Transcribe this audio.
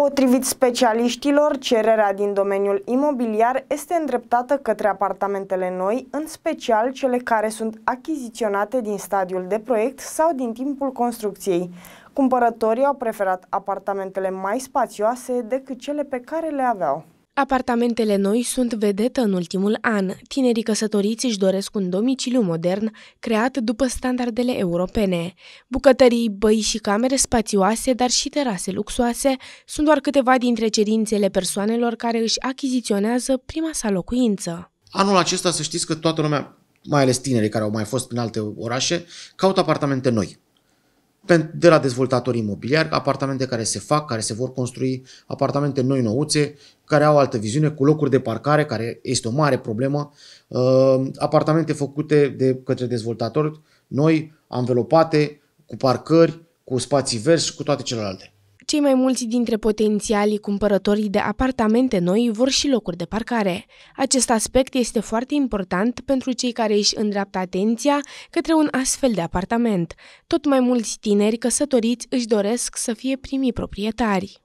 Potrivit specialiștilor, cererea din domeniul imobiliar este îndreptată către apartamentele noi, în special cele care sunt achiziționate din stadiul de proiect sau din timpul construcției. Cumpărătorii au preferat apartamentele mai spațioase decât cele pe care le aveau. Apartamentele noi sunt vedetă în ultimul an. Tinerii căsătoriți își doresc un domiciliu modern creat după standardele europene. Bucătării, băi și camere spațioase, dar și terase luxoase sunt doar câteva dintre cerințele persoanelor care își achiziționează prima sa locuință. Anul acesta să știți că toată lumea, mai ales tinerii care au mai fost în alte orașe, caută apartamente noi de la dezvoltatori imobiliari, apartamente care se fac, care se vor construi, apartamente noi nouțe care au altă viziune, cu locuri de parcare, care este o mare problemă, uh, apartamente făcute de către dezvoltatori, noi, anvelopate, cu parcări, cu spații verzi și cu toate celelalte. Cei mai mulți dintre potențialii cumpărătorii de apartamente noi vor și locuri de parcare. Acest aspect este foarte important pentru cei care își îndreaptă atenția către un astfel de apartament. Tot mai mulți tineri căsătoriți își doresc să fie primii proprietari.